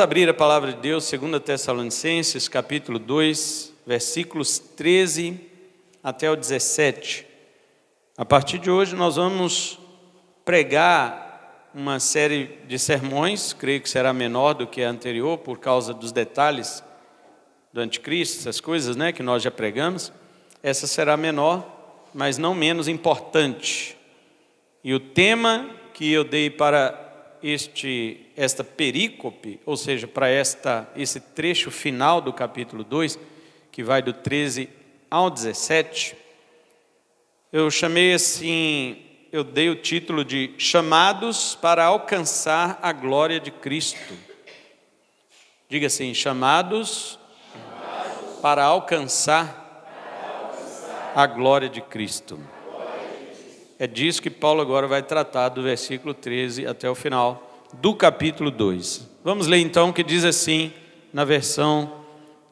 abrir a palavra de Deus, 2 Tessalonicenses, capítulo 2, versículos 13 até o 17. A partir de hoje nós vamos pregar uma série de sermões, creio que será menor do que a anterior por causa dos detalhes do anticristo, essas coisas, né, que nós já pregamos. Essa será menor, mas não menos importante. E o tema que eu dei para este esta perícope, ou seja, para esta esse trecho final do capítulo 2, que vai do 13 ao 17, eu chamei assim, eu dei o título de Chamados para alcançar a glória de Cristo. Diga assim, chamados, para alcançar a glória de Cristo. É disso que Paulo agora vai tratar, do versículo 13 até o final do capítulo 2. Vamos ler então o que diz assim na versão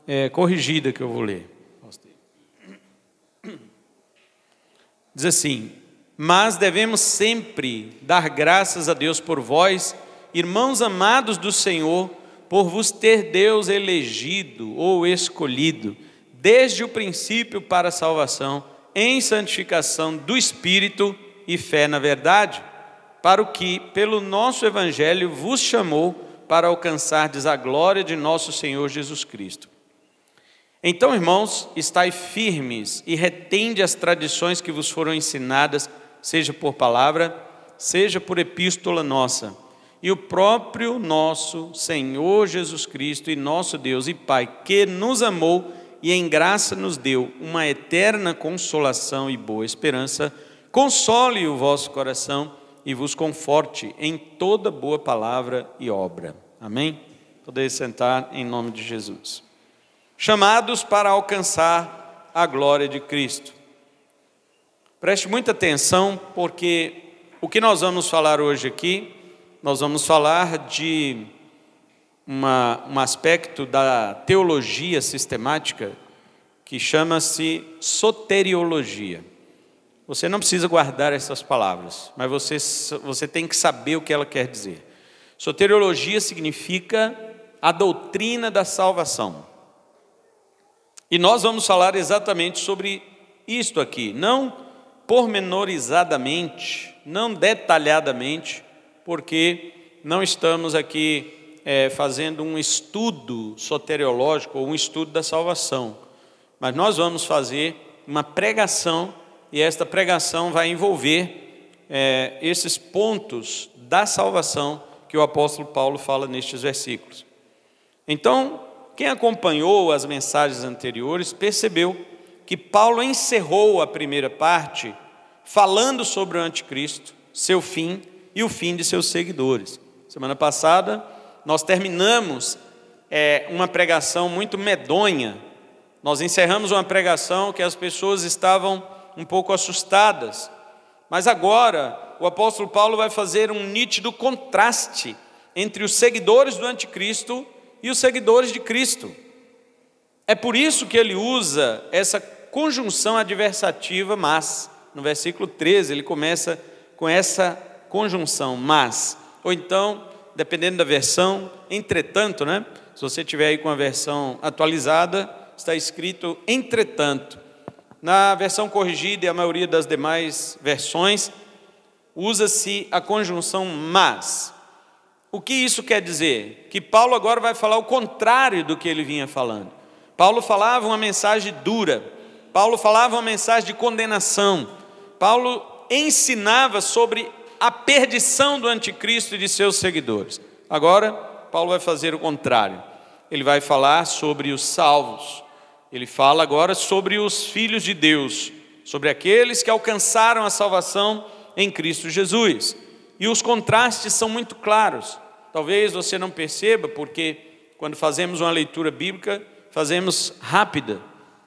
é, corrigida que eu vou ler. Diz assim: Mas devemos sempre dar graças a Deus por vós, irmãos amados do Senhor, por vos ter Deus elegido ou escolhido, desde o princípio para a salvação em santificação do Espírito e fé na verdade, para o que, pelo nosso Evangelho, vos chamou para alcançardes a glória de nosso Senhor Jesus Cristo. Então, irmãos, estai firmes e retende as tradições que vos foram ensinadas, seja por palavra, seja por epístola nossa. E o próprio nosso Senhor Jesus Cristo e nosso Deus e Pai, que nos amou e em graça nos deu uma eterna consolação e boa esperança, console o vosso coração e vos conforte em toda boa palavra e obra. Amém? Podeis sentar em nome de Jesus. Chamados para alcançar a glória de Cristo. Preste muita atenção, porque o que nós vamos falar hoje aqui, nós vamos falar de uma, um aspecto da teologia sistemática que chama-se soteriologia. Você não precisa guardar essas palavras, mas você, você tem que saber o que ela quer dizer. Soteriologia significa a doutrina da salvação. E nós vamos falar exatamente sobre isto aqui, não pormenorizadamente, não detalhadamente, porque não estamos aqui é, fazendo um estudo soteriológico ou um estudo da salvação, mas nós vamos fazer uma pregação e esta pregação vai envolver é, esses pontos da salvação que o apóstolo Paulo fala nestes versículos. Então, quem acompanhou as mensagens anteriores percebeu que Paulo encerrou a primeira parte falando sobre o anticristo, seu fim e o fim de seus seguidores. Semana passada, nós terminamos é, uma pregação muito medonha. Nós encerramos uma pregação que as pessoas estavam um pouco assustadas. Mas agora, o apóstolo Paulo vai fazer um nítido contraste entre os seguidores do anticristo e os seguidores de Cristo. É por isso que ele usa essa conjunção adversativa, mas, no versículo 13, ele começa com essa conjunção, mas, ou então, dependendo da versão. Entretanto, né? Se você tiver aí com a versão atualizada, está escrito entretanto. Na versão corrigida e a maioria das demais versões, usa-se a conjunção mas. O que isso quer dizer? Que Paulo agora vai falar o contrário do que ele vinha falando. Paulo falava uma mensagem dura, Paulo falava uma mensagem de condenação, Paulo ensinava sobre a perdição do anticristo e de seus seguidores. Agora, Paulo vai fazer o contrário. Ele vai falar sobre os salvos. Ele fala agora sobre os filhos de Deus, sobre aqueles que alcançaram a salvação em Cristo Jesus. E os contrastes são muito claros. Talvez você não perceba, porque quando fazemos uma leitura bíblica, fazemos rápida,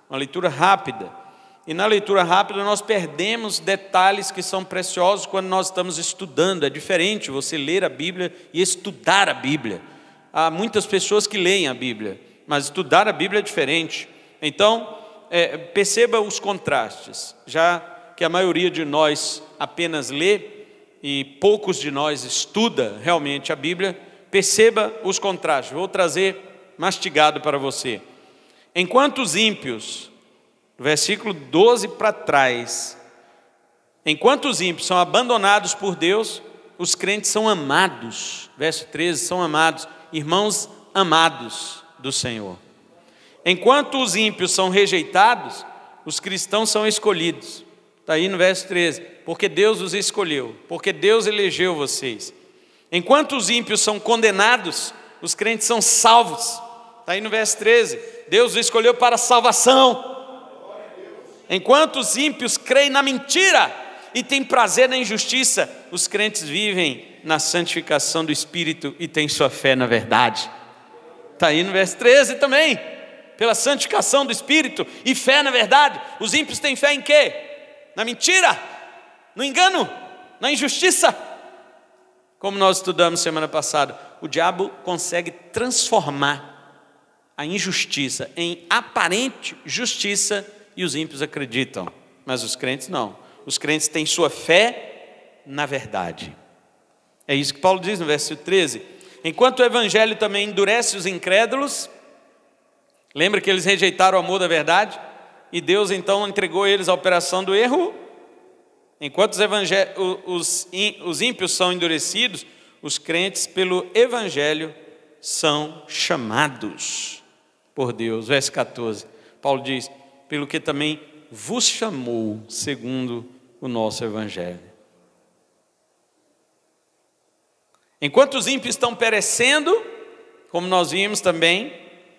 uma leitura rápida. E na leitura rápida nós perdemos detalhes que são preciosos quando nós estamos estudando. É diferente você ler a Bíblia e estudar a Bíblia. Há muitas pessoas que leem a Bíblia, mas estudar a Bíblia é diferente. Então, é, perceba os contrastes, já que a maioria de nós apenas lê e poucos de nós estuda realmente a Bíblia, perceba os contrastes. Vou trazer mastigado para você. Enquanto os ímpios versículo 12 para trás. Enquanto os ímpios são abandonados por Deus, os crentes são amados. Verso 13, são amados, irmãos amados do Senhor. Enquanto os ímpios são rejeitados, os cristãos são escolhidos. Está aí no verso 13. Porque Deus os escolheu, porque Deus elegeu vocês. Enquanto os ímpios são condenados, os crentes são salvos. Está aí no verso 13. Deus os escolheu para salvação. Enquanto os ímpios creem na mentira e têm prazer na injustiça, os crentes vivem na santificação do Espírito e têm sua fé na verdade. Está aí no verso 13 também. Pela santificação do Espírito e fé na verdade. Os ímpios têm fé em quê? Na mentira, no engano, na injustiça. Como nós estudamos semana passada, o diabo consegue transformar a injustiça em aparente justiça e os ímpios acreditam, mas os crentes não. Os crentes têm sua fé na verdade. É isso que Paulo diz no versículo 13. Enquanto o evangelho também endurece os incrédulos, lembra que eles rejeitaram o amor da verdade? E Deus então entregou eles à operação do erro. Enquanto os, evangel... os, os ímpios são endurecidos, os crentes, pelo evangelho, são chamados por Deus. Verso 14, Paulo diz: pelo que também vos chamou, segundo o nosso Evangelho. Enquanto os ímpios estão perecendo, como nós vimos também,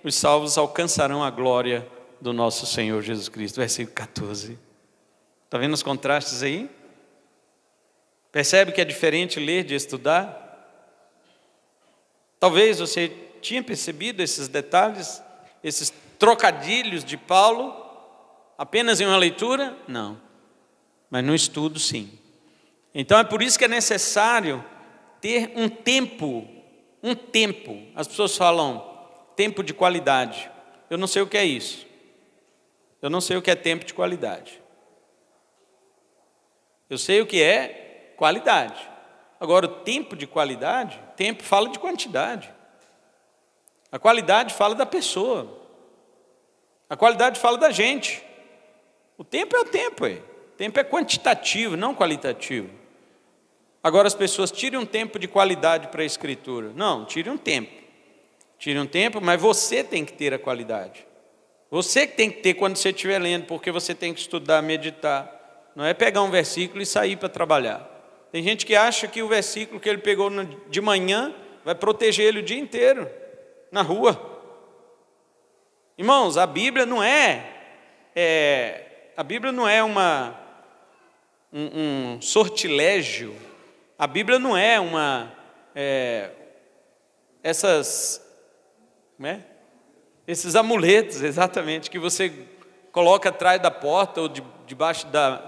os salvos alcançarão a glória do nosso Senhor Jesus Cristo. Versículo 14. Está vendo os contrastes aí? Percebe que é diferente ler de estudar? Talvez você tinha percebido esses detalhes, esses trocadilhos de Paulo, Apenas em uma leitura? Não. Mas no estudo, sim. Então é por isso que é necessário ter um tempo, um tempo. As pessoas falam tempo de qualidade. Eu não sei o que é isso. Eu não sei o que é tempo de qualidade. Eu sei o que é qualidade. Agora, o tempo de qualidade, tempo fala de quantidade. A qualidade fala da pessoa. A qualidade fala da gente. O tempo é o tempo, é. O tempo é quantitativo, não qualitativo. Agora as pessoas tirem um tempo de qualidade para a escritura. Não, tire um tempo. Tire um tempo, mas você tem que ter a qualidade. Você que tem que ter quando você estiver lendo, porque você tem que estudar, meditar. Não é pegar um versículo e sair para trabalhar. Tem gente que acha que o versículo que ele pegou de manhã vai proteger ele o dia inteiro, na rua. Irmãos, a Bíblia não é, é a Bíblia não é uma, um, um sortilégio, a Bíblia não é uma, é, essas, é? esses amuletos, exatamente, que você coloca atrás da porta ou de, debaixo da,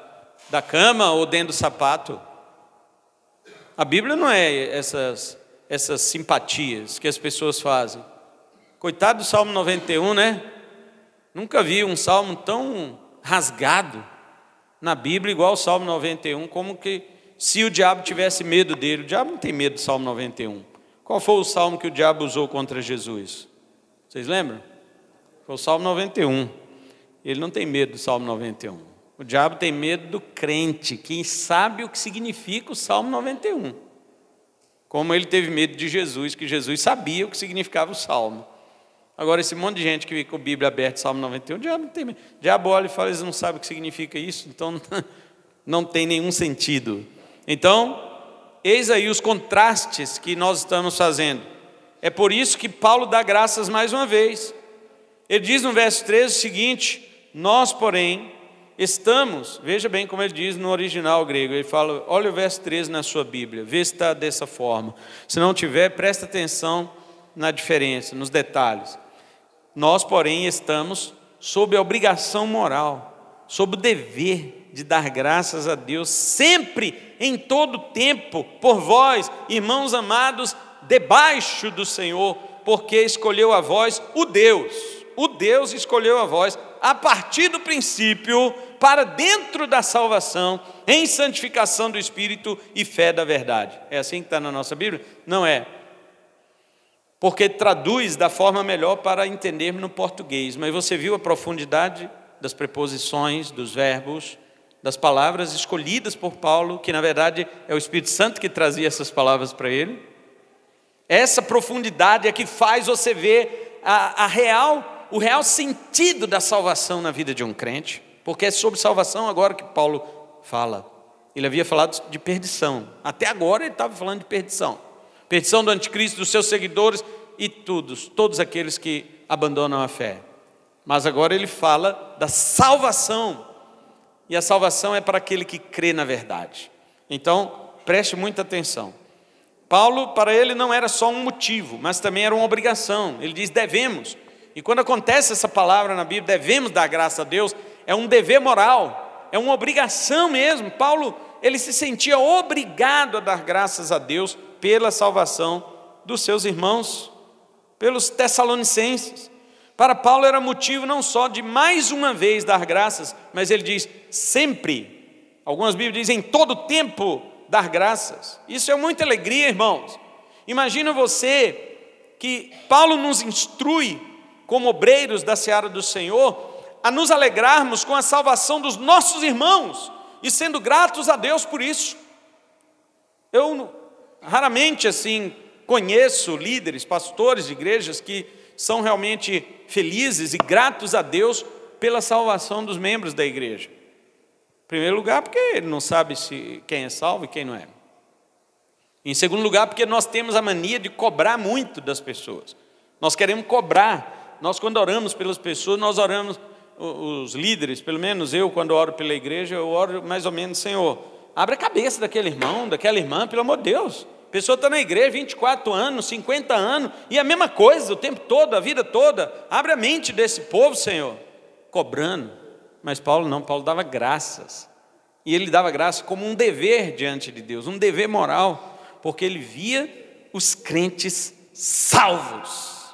da cama ou dentro do sapato. A Bíblia não é essas, essas simpatias que as pessoas fazem. Coitado do Salmo 91, né? Nunca vi um salmo tão rasgado na Bíblia, igual o Salmo 91, como que se o diabo tivesse medo dele. O diabo não tem medo do Salmo 91. Qual foi o salmo que o diabo usou contra Jesus? Vocês lembram? Foi o Salmo 91. Ele não tem medo do Salmo 91. O diabo tem medo do crente, quem sabe o que significa o Salmo 91. Como ele teve medo de Jesus, que Jesus sabia o que significava o salmo. Agora, esse monte de gente que fica com a Bíblia aberta, Salmo 91, já não tem, diabo olha e fala, eles não sabem o que significa isso, então não tem nenhum sentido. Então, eis aí os contrastes que nós estamos fazendo. É por isso que Paulo dá graças mais uma vez. Ele diz no verso 13 o seguinte: Nós, porém, estamos, veja bem como ele diz no original grego, ele fala, olha o verso 13 na sua Bíblia, vê se está dessa forma. Se não tiver, presta atenção na diferença, nos detalhes. Nós, porém, estamos sob a obrigação moral, sob o dever de dar graças a Deus sempre, em todo tempo, por vós, irmãos amados, debaixo do Senhor, porque escolheu a vós o Deus. O Deus escolheu a vós a partir do princípio para dentro da salvação, em santificação do Espírito e fé da verdade. É assim que está na nossa Bíblia? Não é porque traduz da forma melhor para entendermos no português. Mas você viu a profundidade das preposições, dos verbos, das palavras escolhidas por Paulo, que na verdade é o Espírito Santo que trazia essas palavras para ele? Essa profundidade é que faz você ver a, a real, o real sentido da salvação na vida de um crente, porque é sobre salvação agora que Paulo fala. Ele havia falado de perdição. Até agora ele estava falando de perdição perdição do anticristo, dos seus seguidores e todos, todos aqueles que abandonam a fé. Mas agora ele fala da salvação. E a salvação é para aquele que crê na verdade. Então, preste muita atenção. Paulo, para ele, não era só um motivo, mas também era uma obrigação. Ele diz: devemos. E quando acontece essa palavra na Bíblia, devemos dar graça a Deus, é um dever moral, é uma obrigação mesmo. Paulo, ele se sentia obrigado a dar graças a Deus pela salvação dos seus irmãos, pelos Tessalonicenses. Para Paulo era motivo não só de mais uma vez dar graças, mas ele diz sempre. Algumas Bíblias dizem em todo tempo dar graças. Isso é muita alegria, irmãos. Imagina você que Paulo nos instrui, como obreiros da seara do Senhor, a nos alegrarmos com a salvação dos nossos irmãos e sendo gratos a Deus por isso. Eu Raramente assim conheço líderes, pastores de igrejas que são realmente felizes e gratos a Deus pela salvação dos membros da igreja. Em primeiro lugar, porque ele não sabe se quem é salvo e quem não é. Em segundo lugar, porque nós temos a mania de cobrar muito das pessoas. Nós queremos cobrar. Nós quando oramos pelas pessoas, nós oramos os líderes, pelo menos eu quando oro pela igreja, eu oro mais ou menos, Senhor, abre a cabeça daquele irmão, daquela irmã, pelo amor de Deus pessoa está na igreja 24 anos, 50 anos, e a mesma coisa o tempo todo, a vida toda. Abre a mente desse povo, Senhor, cobrando. Mas Paulo não, Paulo dava graças. E ele dava graça como um dever diante de Deus, um dever moral, porque ele via os crentes salvos.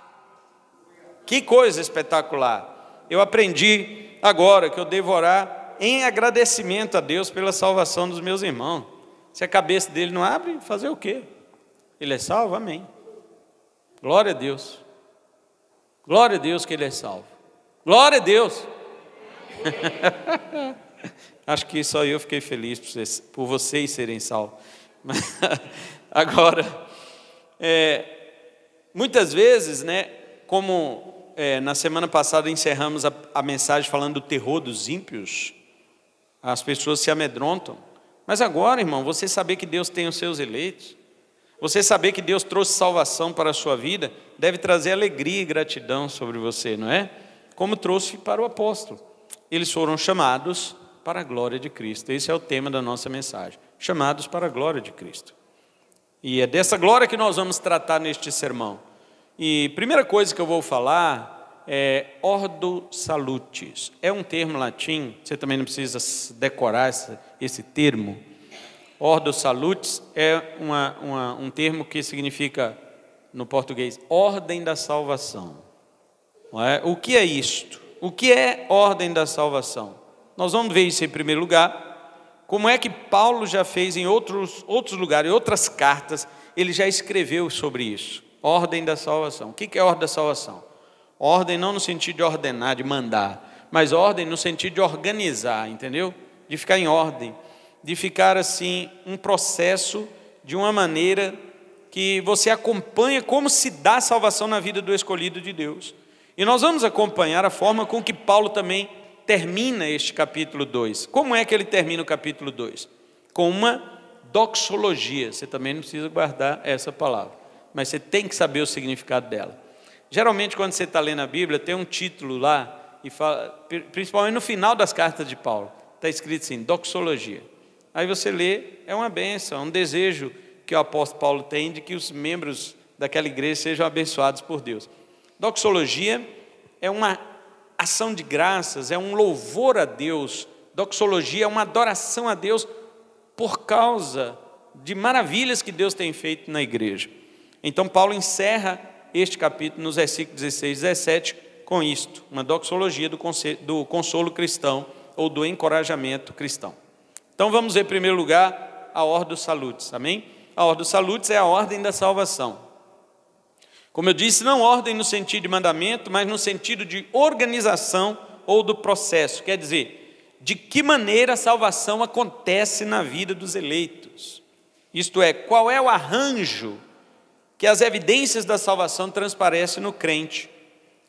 Que coisa espetacular! Eu aprendi agora que eu devo orar em agradecimento a Deus pela salvação dos meus irmãos. Se a cabeça dele não abre, fazer o quê? Ele é salvo? Amém. Glória a Deus. Glória a Deus que ele é salvo. Glória a Deus. Acho que só eu fiquei feliz por vocês, por vocês serem salvos. Mas, agora, é, muitas vezes, né, como é, na semana passada encerramos a, a mensagem falando do terror dos ímpios, as pessoas se amedrontam. Mas agora, irmão, você saber que Deus tem os seus eleitos, você saber que Deus trouxe salvação para a sua vida, deve trazer alegria e gratidão sobre você, não é? Como trouxe para o apóstolo. Eles foram chamados para a glória de Cristo. Esse é o tema da nossa mensagem. Chamados para a glória de Cristo. E é dessa glória que nós vamos tratar neste sermão. E primeira coisa que eu vou falar é, ordo salutis. É um termo latim, você também não precisa decorar esse, esse termo. Ordo salutis é uma, uma, um termo que significa, no português, ordem da salvação. É? O que é isto? O que é ordem da salvação? Nós vamos ver isso em primeiro lugar. Como é que Paulo já fez em outros, outros lugares, em outras cartas, ele já escreveu sobre isso. Ordem da salvação. O que é ordem da salvação? Ordem não no sentido de ordenar, de mandar, mas ordem no sentido de organizar, entendeu? De ficar em ordem, de ficar assim, um processo de uma maneira que você acompanha como se dá salvação na vida do escolhido de Deus. E nós vamos acompanhar a forma com que Paulo também termina este capítulo 2. Como é que ele termina o capítulo 2? Com uma doxologia. Você também não precisa guardar essa palavra, mas você tem que saber o significado dela. Geralmente, quando você está lendo a Bíblia, tem um título lá, e fala, principalmente no final das cartas de Paulo, está escrito assim: doxologia. Aí você lê, é uma benção, é um desejo que o apóstolo Paulo tem de que os membros daquela igreja sejam abençoados por Deus. Doxologia é uma ação de graças, é um louvor a Deus. Doxologia é uma adoração a Deus por causa de maravilhas que Deus tem feito na igreja. Então Paulo encerra este capítulo nos versículos 16 e 17 com isto, uma doxologia do, consolo cristão ou do encorajamento cristão. Então vamos ver, em primeiro lugar, a ordem dos salutes, amém? A ordem dos salutes é a ordem da salvação. Como eu disse, não ordem no sentido de mandamento, mas no sentido de organização ou do processo. Quer dizer, de que maneira a salvação acontece na vida dos eleitos. Isto é, qual é o arranjo que as evidências da salvação transparecem no crente,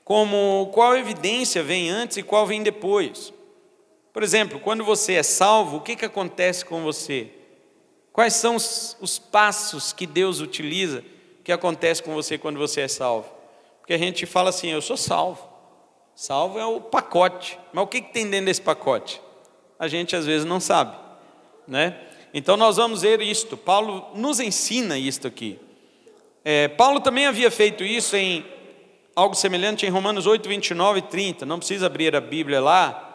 como qual evidência vem antes e qual vem depois. Por exemplo, quando você é salvo, o que, que acontece com você? Quais são os, os passos que Deus utiliza que acontece com você quando você é salvo? Porque a gente fala assim, eu sou salvo. Salvo é o pacote. Mas o que, que tem dentro desse pacote? A gente às vezes não sabe. Né? Então nós vamos ver isto. Paulo nos ensina isto aqui. É, Paulo também havia feito isso em algo semelhante em Romanos 8, 29 e 30. Não precisa abrir a Bíblia lá.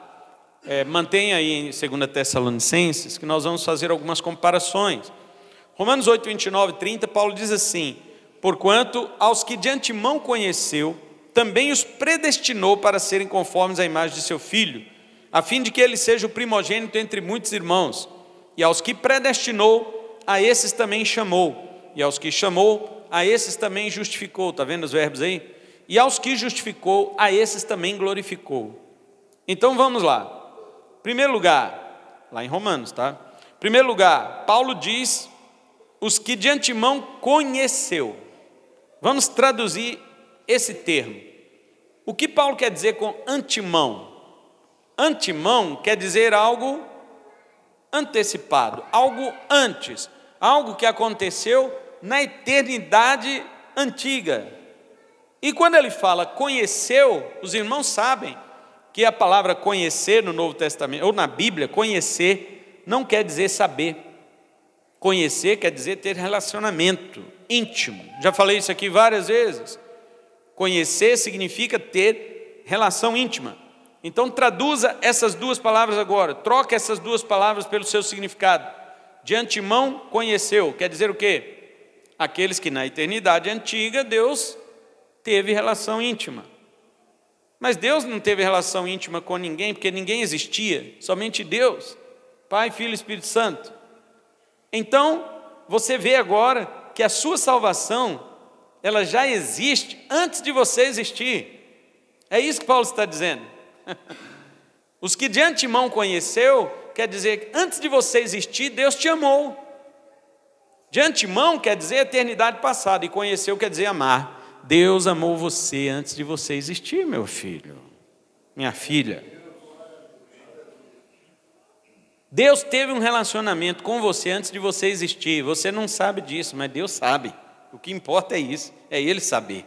É, mantenha aí em 2 Tessalonicenses, que nós vamos fazer algumas comparações. Romanos 8, 29 e 30, Paulo diz assim: Porquanto aos que de antemão conheceu, também os predestinou para serem conformes à imagem de seu filho, a fim de que ele seja o primogênito entre muitos irmãos. E aos que predestinou, a esses também chamou. E aos que chamou, a esses também justificou, está vendo os verbos aí? E aos que justificou, a esses também glorificou. Então vamos lá. Primeiro lugar, lá em Romanos, tá? Primeiro lugar, Paulo diz os que de antemão conheceu. Vamos traduzir esse termo. O que Paulo quer dizer com antemão? Antemão quer dizer algo antecipado, algo antes, algo que aconteceu na eternidade antiga. E quando ele fala conheceu, os irmãos sabem que a palavra conhecer no Novo Testamento, ou na Bíblia, conhecer, não quer dizer saber. Conhecer quer dizer ter relacionamento íntimo. Já falei isso aqui várias vezes. Conhecer significa ter relação íntima. Então traduza essas duas palavras agora, troca essas duas palavras pelo seu significado. De antemão, conheceu, quer dizer o quê? aqueles que na eternidade antiga Deus teve relação íntima. Mas Deus não teve relação íntima com ninguém, porque ninguém existia, somente Deus, Pai, Filho e Espírito Santo. Então, você vê agora que a sua salvação, ela já existe antes de você existir. É isso que Paulo está dizendo. Os que de antemão conheceu, quer dizer, antes de você existir, Deus te amou. De antemão quer dizer eternidade passada, e conheceu quer dizer amar. Deus amou você antes de você existir, meu filho, minha filha. Deus teve um relacionamento com você antes de você existir. Você não sabe disso, mas Deus sabe. O que importa é isso, é Ele saber.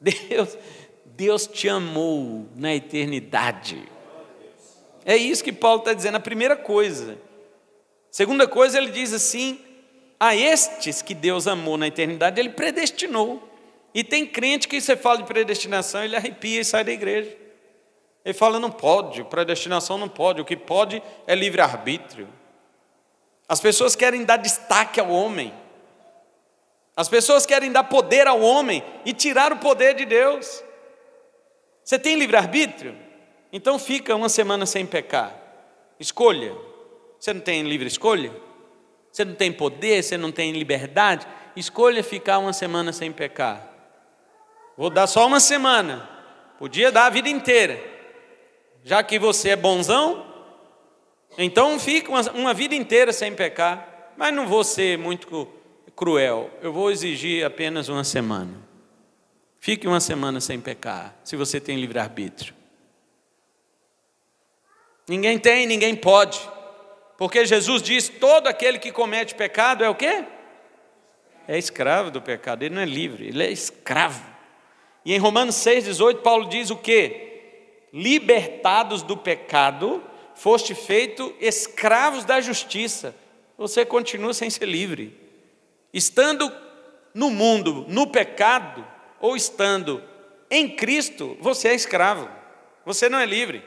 Deus, Deus te amou na eternidade. É isso que Paulo está dizendo, a primeira coisa. Segunda coisa, ele diz assim: a estes que Deus amou na eternidade, Ele predestinou. E tem crente que você fala de predestinação, ele arrepia e sai da igreja. Ele fala, não pode, predestinação não pode, o que pode é livre-arbítrio. As pessoas querem dar destaque ao homem, as pessoas querem dar poder ao homem e tirar o poder de Deus. Você tem livre-arbítrio? Então fica uma semana sem pecar. Escolha. Você não tem livre escolha? Você não tem poder, você não tem liberdade. Escolha ficar uma semana sem pecar. Vou dar só uma semana. Podia dar a vida inteira. Já que você é bonzão, então fica uma, uma vida inteira sem pecar. Mas não vou ser muito cruel. Eu vou exigir apenas uma semana. Fique uma semana sem pecar, se você tem livre-arbítrio. Ninguém tem, ninguém pode. Porque Jesus diz: todo aquele que comete pecado é o quê? É escravo do pecado, ele não é livre, ele é escravo. E em Romanos 6,18, Paulo diz o quê? Libertados do pecado, foste feito escravos da justiça. Você continua sem ser livre. Estando no mundo, no pecado, ou estando em Cristo, você é escravo, você não é livre.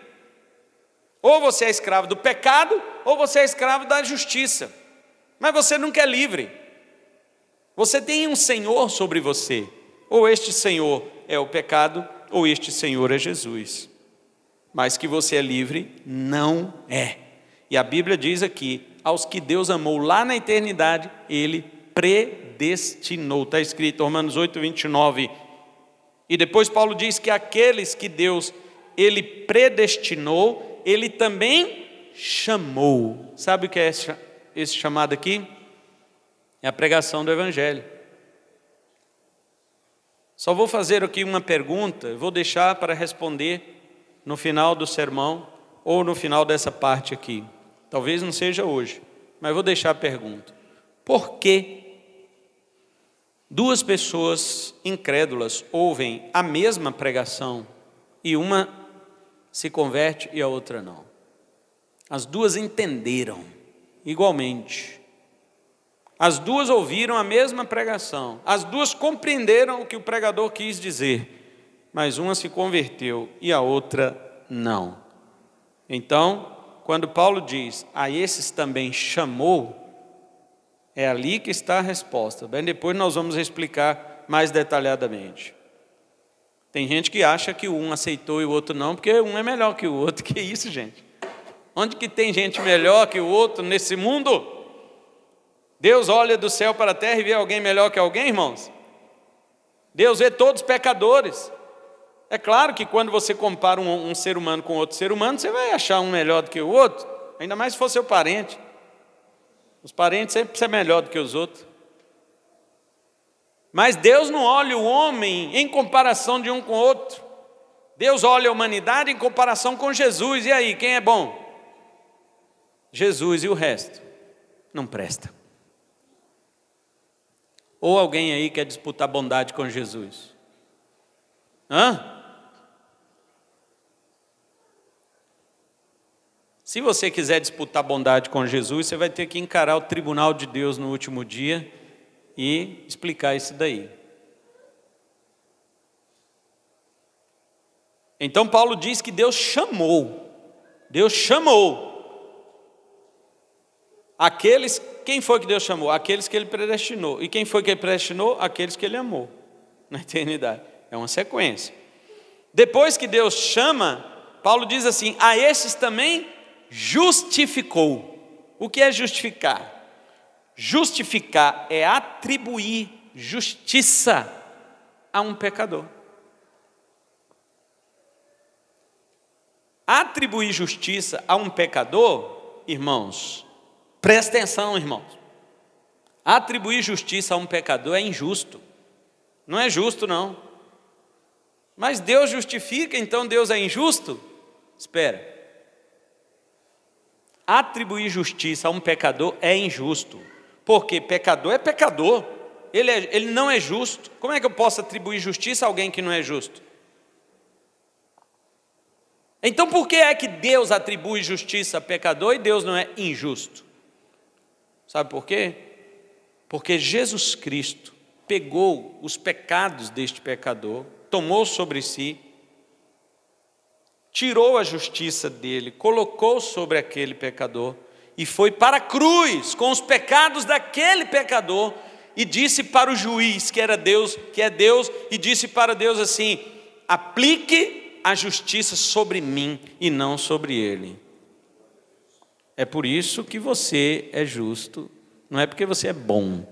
Ou você é escravo do pecado, ou você é escravo da justiça. Mas você nunca é livre. Você tem um Senhor sobre você. Ou este Senhor é o pecado, ou este Senhor é Jesus. Mas que você é livre, não é. E a Bíblia diz aqui: aos que Deus amou lá na eternidade, Ele predestinou. Está escrito, Romanos 8, 29. E depois Paulo diz que aqueles que Deus ele predestinou, ele também chamou. Sabe o que é esse chamado aqui? É a pregação do Evangelho. Só vou fazer aqui uma pergunta, vou deixar para responder no final do sermão ou no final dessa parte aqui. Talvez não seja hoje, mas vou deixar a pergunta. Por que duas pessoas incrédulas ouvem a mesma pregação e uma se converte e a outra não. As duas entenderam igualmente. As duas ouviram a mesma pregação. As duas compreenderam o que o pregador quis dizer. Mas uma se converteu e a outra não. Então, quando Paulo diz, a esses também chamou, é ali que está a resposta. Bem, depois nós vamos explicar mais detalhadamente. Tem gente que acha que um aceitou e o outro não, porque um é melhor que o outro. Que isso, gente? Onde que tem gente melhor que o outro nesse mundo? Deus olha do céu para a terra e vê alguém melhor que alguém, irmãos? Deus vê todos os pecadores. É claro que quando você compara um, um, ser humano com outro ser humano, você vai achar um melhor do que o outro, ainda mais se for seu parente. Os parentes sempre são melhor do que os outros. Mas Deus não olha o homem em comparação de um com o outro. Deus olha a humanidade em comparação com Jesus. E aí, quem é bom? Jesus e o resto não presta. Ou alguém aí quer disputar bondade com Jesus? Hã? Se você quiser disputar bondade com Jesus, você vai ter que encarar o tribunal de Deus no último dia e explicar isso daí. Então Paulo diz que Deus chamou, Deus chamou aqueles, quem foi que Deus chamou? Aqueles que ele predestinou. E quem foi que ele predestinou? Aqueles que ele amou na eternidade. É uma sequência. Depois que Deus chama, Paulo diz assim: a esses também justificou. O que é justificar? Justificar é atribuir justiça a um pecador. Atribuir justiça a um pecador, irmãos, presta atenção, irmãos. Atribuir justiça a um pecador é injusto. Não é justo, não. Mas Deus justifica, então Deus é injusto? Espera. Atribuir justiça a um pecador é injusto. Porque pecador é pecador, ele, é, ele não é justo. Como é que eu posso atribuir justiça a alguém que não é justo? Então por que é que Deus atribui justiça a pecador e Deus não é injusto? Sabe por quê? Porque Jesus Cristo pegou os pecados deste pecador, tomou sobre si, tirou a justiça dele, colocou sobre aquele pecador e foi para a cruz com os pecados daquele pecador e disse para o juiz, que era Deus, que é Deus, e disse para Deus assim: aplique a justiça sobre mim e não sobre ele. É por isso que você é justo, não é porque você é bom,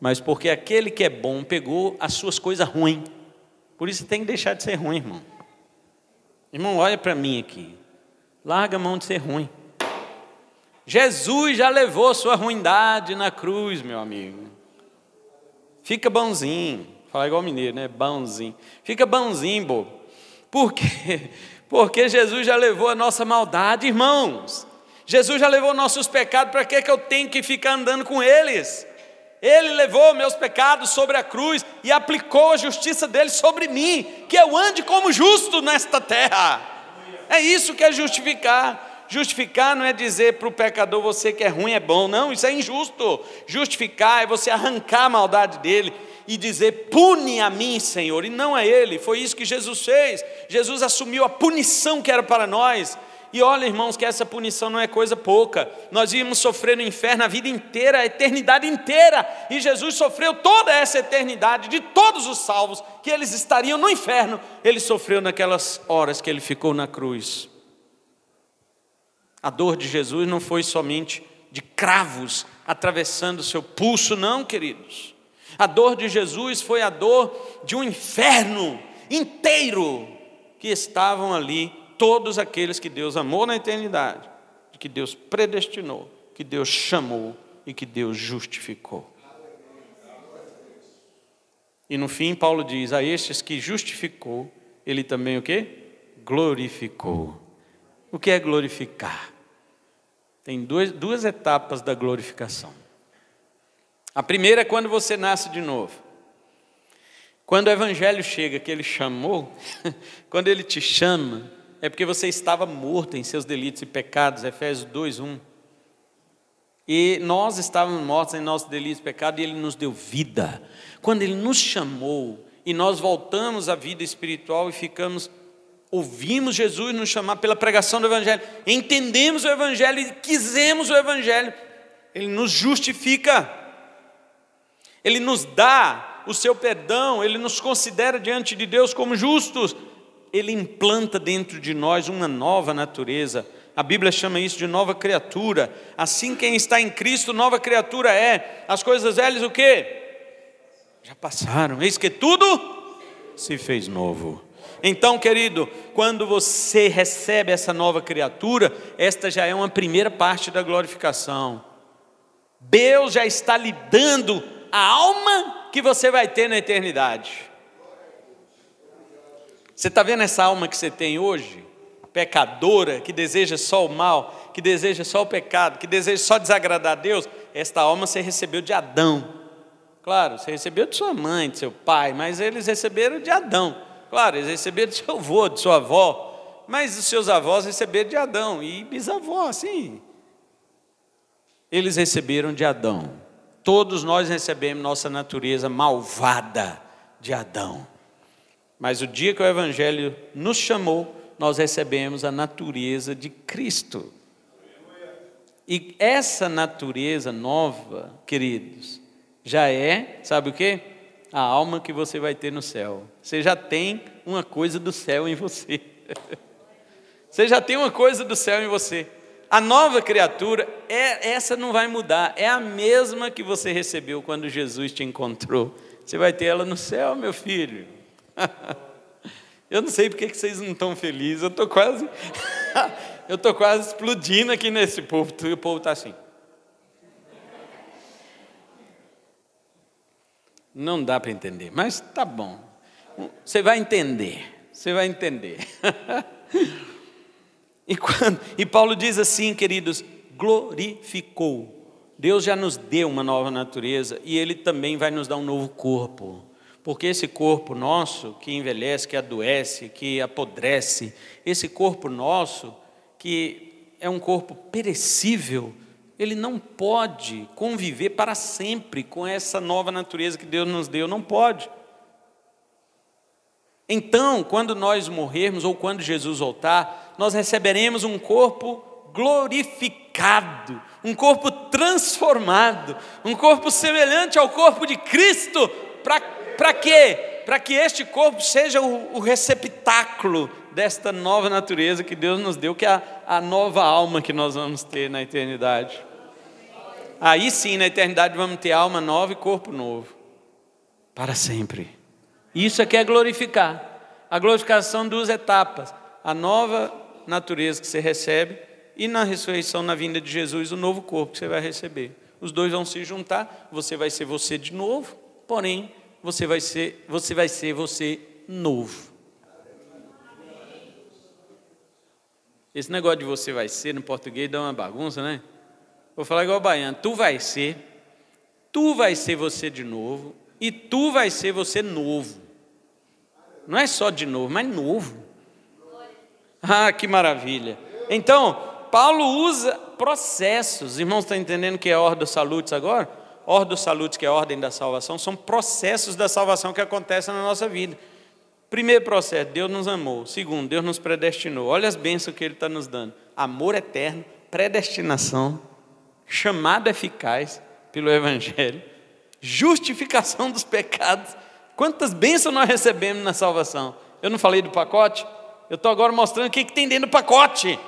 mas porque aquele que é bom pegou as suas coisas ruins. Por isso tem que deixar de ser ruim, irmão. Irmão, olha para mim aqui. Larga a mão de ser ruim. Jesus já levou sua ruindade na cruz, meu amigo. Fica bonzinho. fala igual mineiro, né? Bonzinho. Fica bonzinho, bobo. Por quê? Porque Jesus já levou a nossa maldade, irmãos. Jesus já levou nossos pecados, para que, que eu tenho que ficar andando com eles? Ele levou meus pecados sobre a cruz e aplicou a justiça dele sobre mim, que eu ande como justo nesta terra. É isso que é justificar. Justificar não é dizer para o pecador você que é ruim é bom, não, isso é injusto. Justificar é você arrancar a maldade dele e dizer: pune a mim, Senhor, e não a é ele. Foi isso que Jesus fez. Jesus assumiu a punição que era para nós. E olha, irmãos, que essa punição não é coisa pouca. Nós íamos sofrer no inferno a vida inteira, a eternidade inteira. E Jesus sofreu toda essa eternidade de todos os salvos que eles estariam no inferno. Ele sofreu naquelas horas que ele ficou na cruz. A dor de Jesus não foi somente de cravos atravessando seu pulso, não, queridos. A dor de Jesus foi a dor de um inferno inteiro que estavam ali todos aqueles que Deus amou na eternidade, que Deus predestinou, que Deus chamou e que Deus justificou. E no fim Paulo diz: a estes que justificou, ele também o quê? Glorificou. O que é glorificar? Tem dois, duas etapas da glorificação. A primeira é quando você nasce de novo. Quando o Evangelho chega, que ele chamou, quando ele te chama, é porque você estava morto em seus delitos e pecados, Efésios 2, 1. E nós estávamos mortos em nossos delitos e pecados, e ele nos deu vida. Quando ele nos chamou, e nós voltamos à vida espiritual e ficamos ouvimos Jesus nos chamar pela pregação do Evangelho, entendemos o Evangelho e quisemos o Evangelho, Ele nos justifica, Ele nos dá o seu perdão, Ele nos considera diante de Deus como justos, Ele implanta dentro de nós uma nova natureza. A Bíblia chama isso de nova criatura. Assim quem está em Cristo, nova criatura é. As coisas velhas o quê? Já passaram. Eis que tudo se fez novo. Então, querido, quando você recebe essa nova criatura, esta já é uma primeira parte da glorificação. Deus já está lhe dando a alma que você vai ter na eternidade. Você está vendo essa alma que você tem hoje? Pecadora, que deseja só o mal, que deseja só o pecado, que deseja só desagradar a Deus? Esta alma você recebeu de Adão. Claro, você recebeu de sua mãe, de seu pai, mas eles receberam de Adão. Claro, eles receberam de seu avô, de sua avó, mas os seus avós receberam de Adão e bisavó, sim. Eles receberam de Adão. Todos nós recebemos nossa natureza malvada de Adão. Mas o dia que o Evangelho nos chamou, nós recebemos a natureza de Cristo. E essa natureza nova, queridos, já é, sabe o quê? a alma que você vai ter no céu. Você já tem uma coisa do céu em você. Você já tem uma coisa do céu em você. A nova criatura, é, essa não vai mudar, é a mesma que você recebeu quando Jesus te encontrou. Você vai ter ela no céu, meu filho. Eu não sei porque vocês não estão felizes, eu estou quase. eu estou quase explodindo aqui nesse povo. e o povo está assim. Não dá para entender, mas tá bom. Você vai entender, você vai entender. e, quando, e Paulo diz assim, queridos: glorificou. Deus já nos deu uma nova natureza e Ele também vai nos dar um novo corpo. Porque esse corpo nosso que envelhece, que adoece, que apodrece, esse corpo nosso que é um corpo perecível, ele não pode conviver para sempre com essa nova natureza que Deus nos deu, não pode. Então, quando nós morrermos ou quando Jesus voltar, nós receberemos um corpo glorificado, um corpo transformado, um corpo semelhante ao corpo de Cristo. Para quê? Para que este corpo seja o, o, receptáculo desta nova natureza que Deus nos deu, que é a, a nova alma que nós vamos ter na eternidade. Aí sim, na eternidade, vamos ter alma nova e corpo novo. Para sempre. Isso aqui é glorificar. A glorificação duas etapas. A nova natureza que você recebe e na ressurreição, na vinda de Jesus, o novo corpo que você vai receber. Os dois vão se juntar, você vai ser você de novo, porém, você vai ser, você vai ser você novo. Esse negócio de você vai ser no português dá uma bagunça, né? Vou falar igual o baiano: tu vai ser, tu vai ser você de novo, e tu vai ser você novo. Não é só de novo, mas novo. Ah, que maravilha. Então, Paulo usa processos. Irmãos, estão tá entendendo que é dos salutes agora? dos salutes, que é a ordem da salvação, são processos da salvação que acontecem na nossa vida. Primeiro processo, Deus nos amou. Segundo, Deus nos predestinou. Olha as bênçãos que Ele está nos dando: amor eterno, predestinação chamado eficaz pelo Evangelho, justificação dos pecados. Quantas bênçãos nós recebemos na salvação? Eu não falei do pacote? Eu estou agora mostrando o que, que tem dentro do pacote.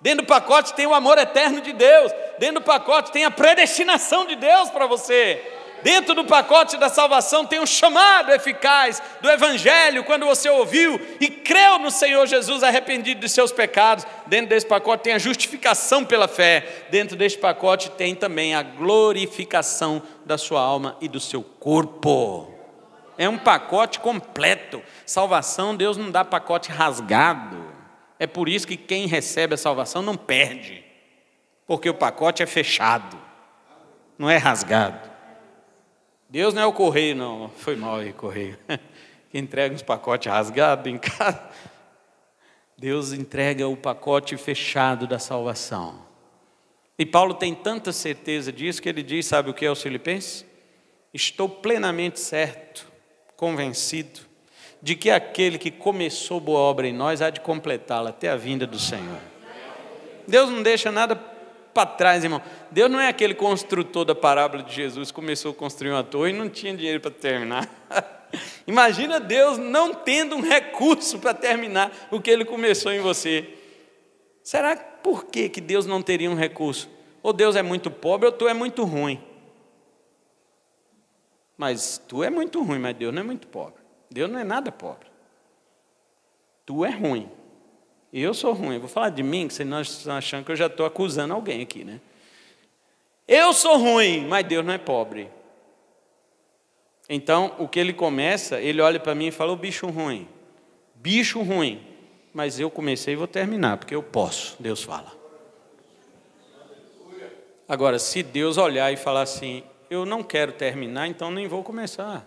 Dentro do pacote tem o amor eterno de Deus. Dentro do pacote tem a predestinação de Deus para você. Dentro do pacote da salvação tem um chamado eficaz do Evangelho, quando você ouviu e creu no Senhor Jesus arrependido de seus pecados. Dentro desse pacote tem a justificação pela fé. Dentro desse pacote tem também a glorificação da sua alma e do seu corpo. É um pacote completo. Salvação, Deus não dá pacote rasgado. É por isso que quem recebe a salvação não perde, porque o pacote é fechado, não é rasgado. Deus não é o correio, não. Foi mal aí, correio. Que entrega uns pacotes rasgados em casa. Deus entrega o pacote fechado da salvação. E Paulo tem tanta certeza disso que ele diz: sabe o que é o Filipenses? Estou plenamente certo, convencido, de que aquele que começou boa obra em nós há de completá-la até a vinda do Senhor. Deus não deixa nada para trás, irmão. Deus não é aquele construtor da parábola de Jesus começou a construir uma torre e não tinha dinheiro para terminar. Imagina Deus não tendo um recurso para terminar o que ele começou em você. Será por que, que Deus não teria um recurso? Ou Deus é muito pobre ou tu é muito ruim. Mas tu é muito ruim, mas Deus não é muito pobre. Deus não é nada pobre. Tu é ruim, e eu sou ruim, eu vou falar de mim, que vocês não estão achando que eu já estou acusando alguém aqui, né? Eu sou ruim, mas Deus não é pobre. Então, o que ele começa, ele olha para mim e fala: Ô bicho ruim, bicho ruim, mas eu comecei e vou terminar, porque eu posso, Deus fala. Agora, se Deus olhar e falar assim: Eu não quero terminar, então nem vou começar.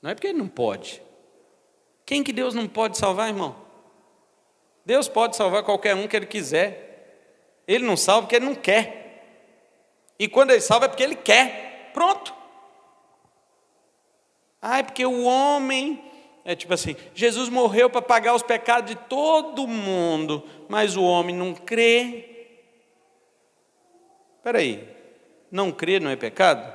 Não é porque ele não pode. Quem que Deus não pode salvar, irmão? Deus pode salvar qualquer um que Ele quiser. Ele não salva porque Ele não quer. E quando Ele salva é porque Ele quer. Pronto. Ah, é porque o homem. É tipo assim: Jesus morreu para pagar os pecados de todo mundo, mas o homem não crê. Espera aí. Não crer não é pecado?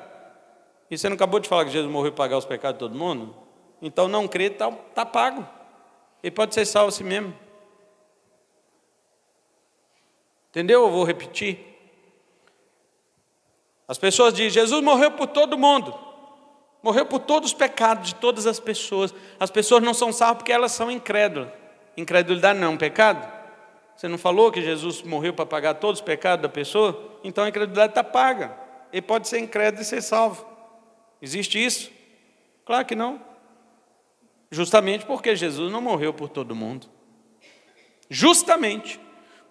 E você não acabou de falar que Jesus morreu para pagar os pecados de todo mundo? Então não crer está tá pago. Ele pode ser salvo assim mesmo. Entendeu? Eu vou repetir. As pessoas dizem: Jesus morreu por todo mundo, morreu por todos os pecados de todas as pessoas. As pessoas não são salvas porque elas são incrédulas. Incredulidade não é um pecado? Você não falou que Jesus morreu para pagar todos os pecados da pessoa? Então a incredulidade está paga. Ele pode ser incrédulo e ser salvo. Existe isso? Claro que não. Justamente porque Jesus não morreu por todo mundo. Justamente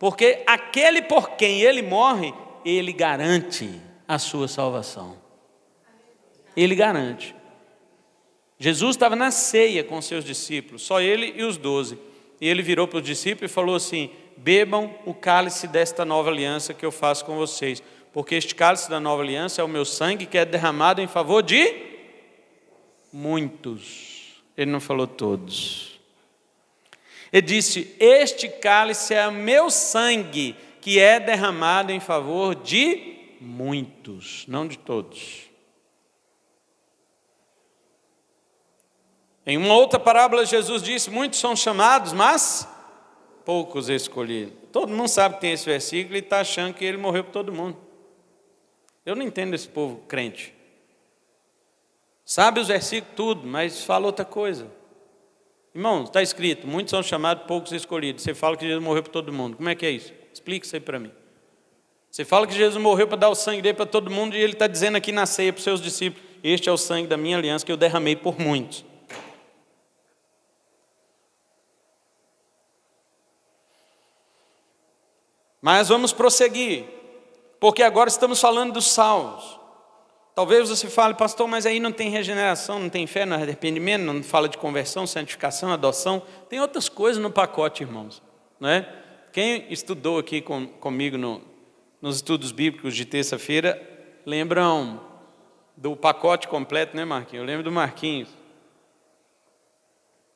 porque aquele por quem ele morre, ele garante a sua salvação. Ele garante. Jesus estava na ceia com seus discípulos, só ele e os doze. E ele virou para os discípulos e falou assim: Bebam o cálice desta nova aliança que eu faço com vocês, porque este cálice da nova aliança é o meu sangue que é derramado em favor de muitos. Ele não falou todos. Ele disse: Este cálice é meu sangue, que é derramado em favor de muitos, não de todos. Em uma outra parábola, Jesus disse: Muitos são chamados, mas poucos escolhidos. Todo mundo sabe que tem esse versículo e está achando que ele morreu por todo mundo. Eu não entendo esse povo crente. Sabe os versículos tudo, mas fala outra coisa. Irmão, está escrito, muitos são chamados, poucos escolhidos. Você fala que Jesus morreu para todo mundo. Como é que é isso? Explica isso aí para mim. Você fala que Jesus morreu para dar o sangue dele para todo mundo e ele está dizendo aqui na ceia para os seus discípulos: Este é o sangue da minha aliança que eu derramei por muitos. Mas vamos prosseguir, porque agora estamos falando dos salvos. Talvez você fale, pastor, mas aí não tem regeneração, não tem fé, não há é arrependimento, não fala de conversão, santificação, adoção. Tem outras coisas no pacote, irmãos. Não é? Quem estudou aqui com, comigo no, nos estudos bíblicos de terça-feira, lembram do pacote completo, né, Marquinhos? Eu lembro do Marquinhos.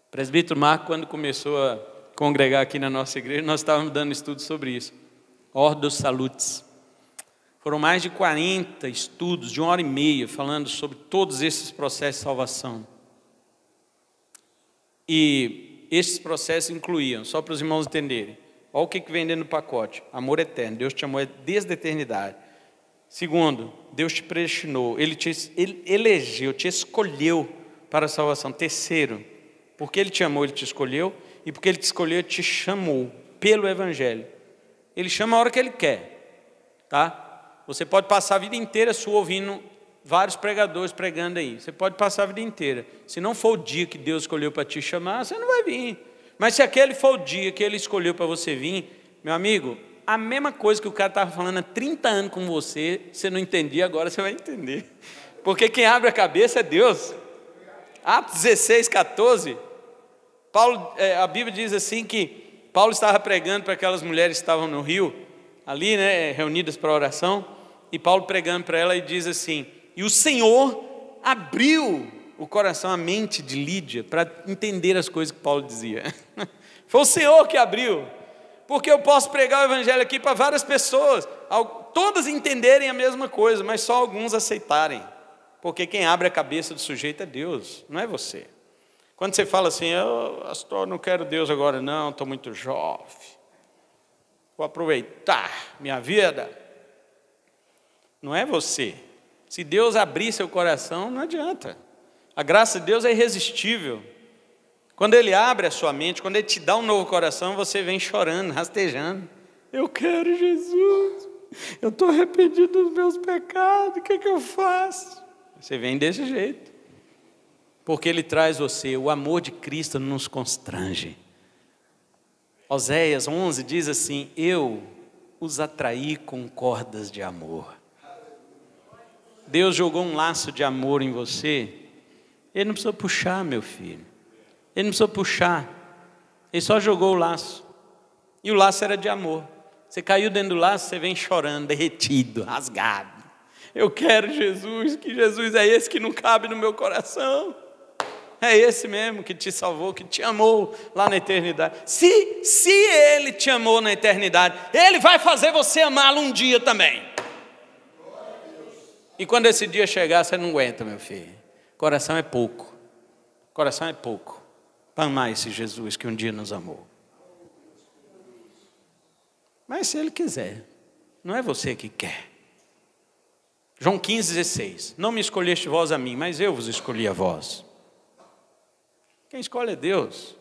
O presbítero Marco, quando começou a congregar aqui na nossa igreja, nós estávamos dando estudo sobre isso. Ordo Salutes. Foram mais de 40 estudos de uma hora e meia falando sobre todos esses processos de salvação. E esses processos incluíam, só para os irmãos entenderem, olha o que vem dentro do pacote: amor eterno. Deus te amou desde a eternidade. Segundo, Deus te predestinou, Ele te elegeu, te escolheu para a salvação. Terceiro, porque Ele te amou, Ele te escolheu, e porque Ele te escolheu, Ele te chamou pelo Evangelho. Ele chama a hora que Ele quer, tá? Você pode passar a vida inteira sua ouvindo vários pregadores pregando aí. Você pode passar a vida inteira. Se não for o dia que Deus escolheu para te chamar, você não vai vir. Mas se aquele for o dia que Ele escolheu para você vir, meu amigo, a mesma coisa que o cara estava falando há 30 anos com você, você não entendia, agora você vai entender. Porque quem abre a cabeça é Deus. Atos 16, 14, Paulo, é, a Bíblia diz assim que Paulo estava pregando para aquelas mulheres que estavam no rio, ali, né, reunidas para oração, e Paulo pregando para ela e diz assim: E o Senhor abriu o coração, a mente de Lídia para entender as coisas que Paulo dizia. Foi o Senhor que abriu, porque eu posso pregar o Evangelho aqui para várias pessoas, todas entenderem a mesma coisa, mas só alguns aceitarem, porque quem abre a cabeça do sujeito é Deus, não é você. Quando você fala assim, eu oh, não quero Deus agora, não, estou muito jovem, vou aproveitar minha vida não é você. Se Deus abrir seu coração, não adianta. A graça de Deus é irresistível. Quando Ele abre a sua mente, quando Ele te dá um novo coração, você vem chorando, rastejando. Eu quero Jesus, eu estou arrependido dos meus pecados, o que, é que eu faço? Você vem desse jeito, porque Ele traz você, o amor de Cristo nos constrange. Oséias 11 diz assim: Eu os atraí com cordas de amor. Deus jogou um laço de amor em você, ele não precisou puxar, meu filho. Ele não precisou puxar. Ele só jogou o laço. E o laço era de amor. Você caiu dentro do laço, você vem chorando, derretido, rasgado. Eu quero Jesus, que Jesus é esse que não cabe no meu coração. É esse mesmo que te salvou, que te amou lá na eternidade. Se, se ele te amou na eternidade, ele vai fazer você amá-lo um dia também. E quando esse dia chegar, você não aguenta, meu filho. Coração é pouco. Coração é pouco. Para amar esse Jesus que um dia nos amou. Mas se ele quiser, não é você que quer. João 15, 16. Não me escolheste vós a mim, mas eu vos escolhi a vós. Quem escolhe é Deus.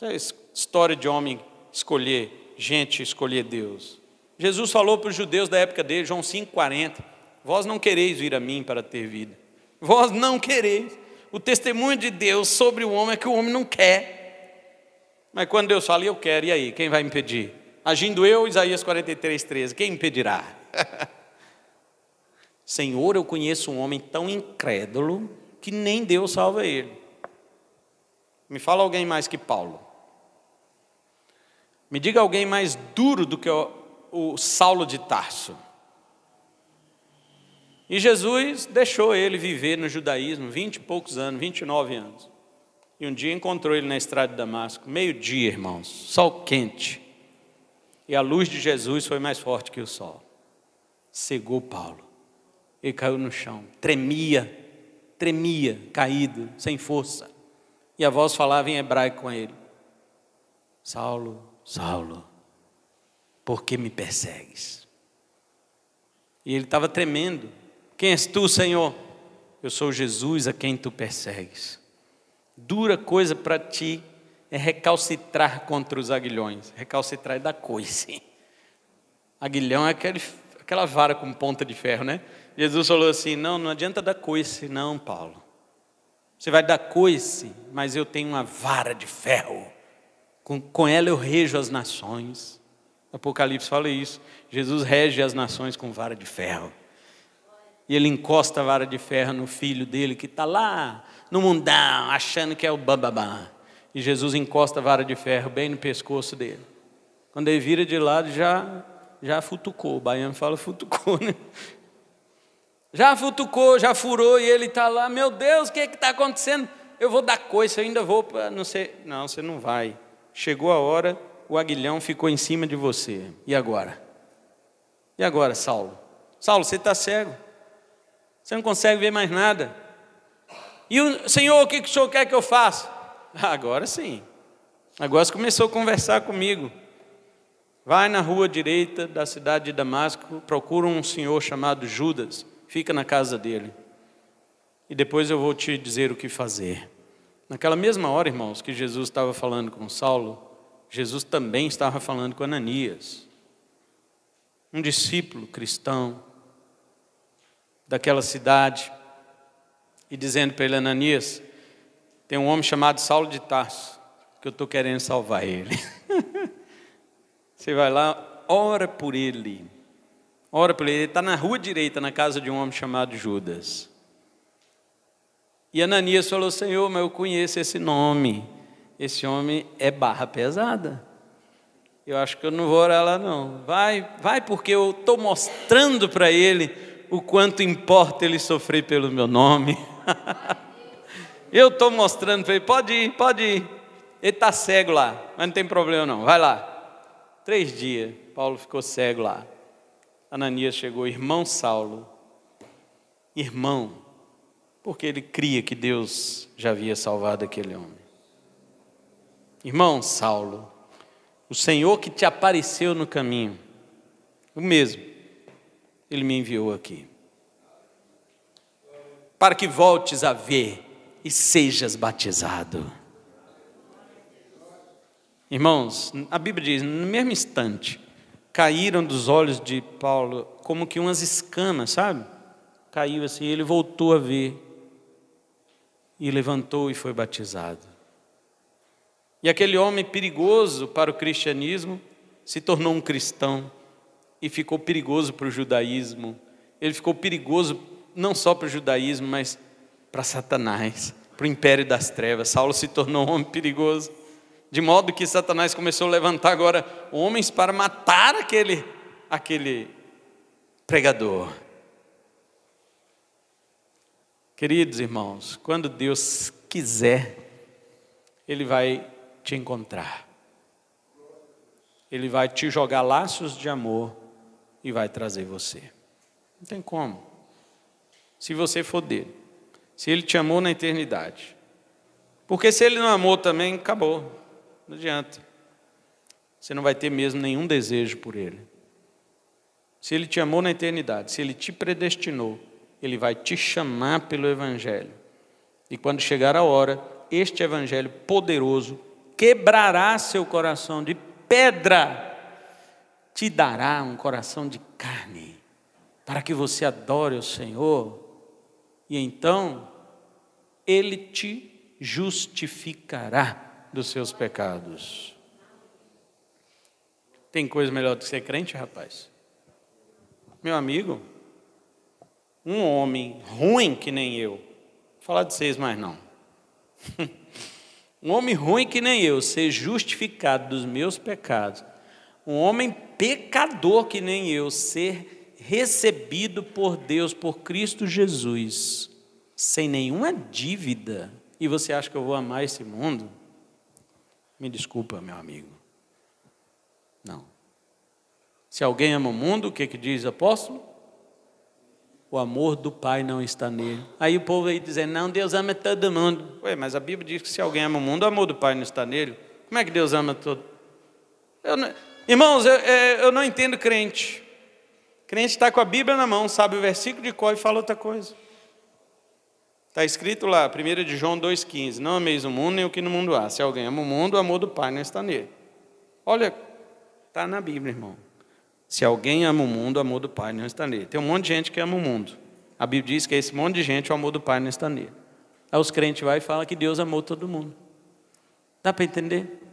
Essa é história de homem escolher, gente escolher Deus. Jesus falou para os judeus da época dele, João 5, 40. Vós não quereis vir a mim para ter vida. Vós não quereis. O testemunho de Deus sobre o homem é que o homem não quer. Mas quando Deus fala, eu quero, e aí? Quem vai impedir? Agindo eu, Isaías 43, 13, quem impedirá? Senhor, eu conheço um homem tão incrédulo que nem Deus salva ele. Me fala alguém mais que Paulo. Me diga alguém mais duro do que o, o Saulo de Tarso. E Jesus deixou ele viver no judaísmo vinte e poucos anos, 29 anos. E um dia encontrou ele na estrada de Damasco, meio-dia, irmãos, sol quente. E a luz de Jesus foi mais forte que o sol. Cegou Paulo. Ele caiu no chão, tremia, tremia, caído, sem força. E a voz falava em hebraico com ele: Saulo, Saulo, por que me persegues? E ele estava tremendo, quem és tu, Senhor? Eu sou Jesus a quem tu persegues. Dura coisa para ti é recalcitrar contra os aguilhões. Recalcitrar é da coice. Aguilhão é aquele, aquela vara com ponta de ferro, né? Jesus falou assim: Não, não adianta dar coice, não, Paulo. Você vai dar coice, mas eu tenho uma vara de ferro. Com, com ela eu rejo as nações. Apocalipse fala isso. Jesus rege as nações com vara de ferro. E ele encosta a vara de ferro no filho dele que está lá no mundão, achando que é o bababá. E Jesus encosta a vara de ferro bem no pescoço dele. Quando ele vira de lado, já, já futucou. O baiano fala futucou, né? Já futucou, já furou e ele está lá. Meu Deus, o que é está acontecendo? Eu vou dar coisa, eu ainda vou para. Não sei. Não, você não vai. Chegou a hora, o aguilhão ficou em cima de você. E agora? E agora, Saulo? Saulo, você está cego. Você não consegue ver mais nada. E o Senhor, o que o Senhor quer que eu faça? Ah, agora sim. Agora você começou a conversar comigo. Vai na rua direita da cidade de Damasco, procura um senhor chamado Judas, fica na casa dele. E depois eu vou te dizer o que fazer. Naquela mesma hora, irmãos, que Jesus estava falando com Saulo, Jesus também estava falando com Ananias, um discípulo cristão, daquela cidade e dizendo para ele, Ananias, tem um homem chamado Saulo de Tarso, que eu estou querendo salvar ele. Você vai lá, ora por ele. Ora por ele, ele está na rua direita, na casa de um homem chamado Judas. E Ananias falou: Senhor, mas eu conheço esse nome. Esse homem é barra pesada. Eu acho que eu não vou orar lá, não. Vai, vai, porque eu estou mostrando para ele o quanto importa ele sofrer pelo meu nome. Eu estou mostrando para ele, pode ir, pode ir. Ele está cego lá, mas não tem problema não, vai lá. Três dias, Paulo ficou cego lá. Ananias chegou, irmão Saulo, irmão, porque ele cria que Deus já havia salvado aquele homem. Irmão Saulo, o Senhor que te apareceu no caminho, o mesmo, ele me enviou aqui. Para que voltes a ver e sejas batizado. Irmãos, a Bíblia diz: no mesmo instante, caíram dos olhos de Paulo como que umas escamas, sabe? Caiu assim, ele voltou a ver. E levantou e foi batizado. E aquele homem perigoso para o cristianismo se tornou um cristão e ficou perigoso para o judaísmo. Ele ficou perigoso não só para o judaísmo, mas para Satanás, para o império das trevas. Saulo se tornou um homem perigoso, de modo que Satanás começou a levantar agora homens para matar aquele aquele pregador. Queridos irmãos, quando Deus quiser, ele vai te encontrar. Ele vai te jogar laços de amor e vai trazer você. Não tem como. Se você for dele, se ele te amou na eternidade. Porque se ele não amou também, acabou. Não adianta. Você não vai ter mesmo nenhum desejo por ele. Se ele te amou na eternidade, se ele te predestinou, ele vai te chamar pelo evangelho. E quando chegar a hora, este evangelho poderoso quebrará seu coração de pedra te dará um coração de carne, para que você adore o Senhor, e então ele te justificará dos seus pecados. Tem coisa melhor do que ser crente, rapaz? Meu amigo, um homem ruim que nem eu, vou falar de vocês mais não. um homem ruim que nem eu, ser justificado dos meus pecados. Um homem pecador que nem eu, ser recebido por Deus, por Cristo Jesus, sem nenhuma dívida, e você acha que eu vou amar esse mundo? Me desculpa, meu amigo. Não. Se alguém ama o mundo, o que, que diz apóstolo? O amor do Pai não está nele. Aí o povo aí dizendo, não, Deus ama todo mundo. Ué, mas a Bíblia diz que se alguém ama o mundo, o amor do Pai não está nele. Como é que Deus ama todo? Eu não... Irmãos, eu, é, eu não entendo crente. Crente está com a Bíblia na mão, sabe o versículo de cor e fala outra coisa. Está escrito lá, 1 de João 2,15: Não ameis o mundo nem o que no mundo há. Se alguém ama o mundo, o amor do Pai não está nele. Olha, está na Bíblia, irmão. Se alguém ama o mundo, o amor do Pai não está nele. Tem um monte de gente que ama o mundo. A Bíblia diz que esse monte de gente, o amor do Pai não está nele. Aí os crentes vão e falam que Deus amou todo mundo. Dá para entender?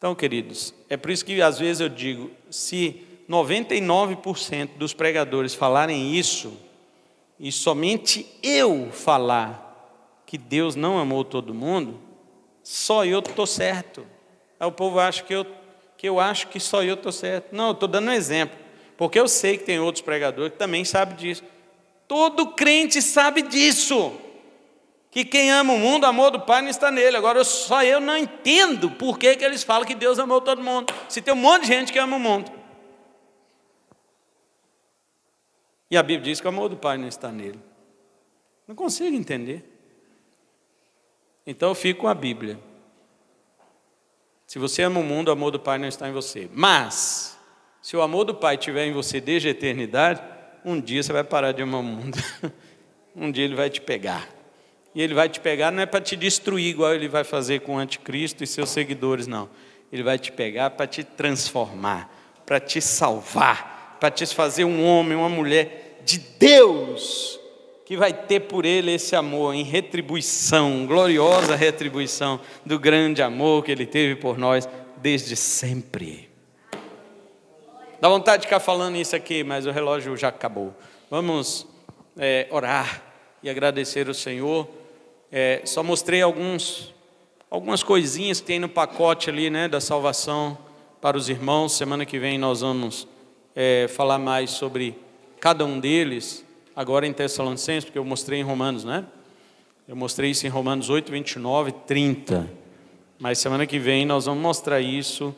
Então, queridos, é por isso que às vezes eu digo: se 99% dos pregadores falarem isso, e somente eu falar que Deus não amou todo mundo, só eu estou certo. Aí o povo acha que eu, que eu acho que só eu estou certo. Não, eu estou dando um exemplo, porque eu sei que tem outros pregadores que também sabem disso. Todo crente sabe disso que quem ama o mundo, o amor do Pai não está nele. Agora, eu, só eu não entendo por que, que eles falam que Deus amou todo mundo. Se tem um monte de gente que ama o mundo. E a Bíblia diz que o amor do Pai não está nele. Não consigo entender. Então eu fico com a Bíblia. Se você ama o mundo, o amor do Pai não está em você. Mas, se o amor do Pai estiver em você desde a eternidade, um dia você vai parar de amar o mundo. um dia ele vai te pegar. E ele vai te pegar não é para te destruir, igual ele vai fazer com o anticristo e seus seguidores, não. Ele vai te pegar para te transformar, para te salvar, para te fazer um homem, uma mulher de Deus, que vai ter por ele esse amor em retribuição, gloriosa retribuição do grande amor que ele teve por nós desde sempre. Dá vontade de ficar falando isso aqui, mas o relógio já acabou. Vamos é, orar e agradecer ao Senhor é, só mostrei alguns, algumas coisinhas que tem no pacote ali, né, da salvação para os irmãos. Semana que vem nós vamos é, falar mais sobre cada um deles, agora em Tessalonicenses, porque eu mostrei em Romanos, né? Eu mostrei isso em Romanos 8, 29 30. Mas semana que vem nós vamos mostrar isso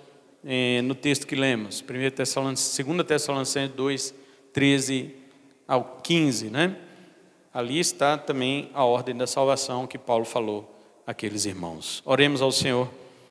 é, no texto que lemos, 1 Tessalonicenses, 2 Tessalonicenses 2, 13 ao 15, né? ali está também a ordem da salvação que Paulo falou àqueles irmãos. Oremos ao Senhor.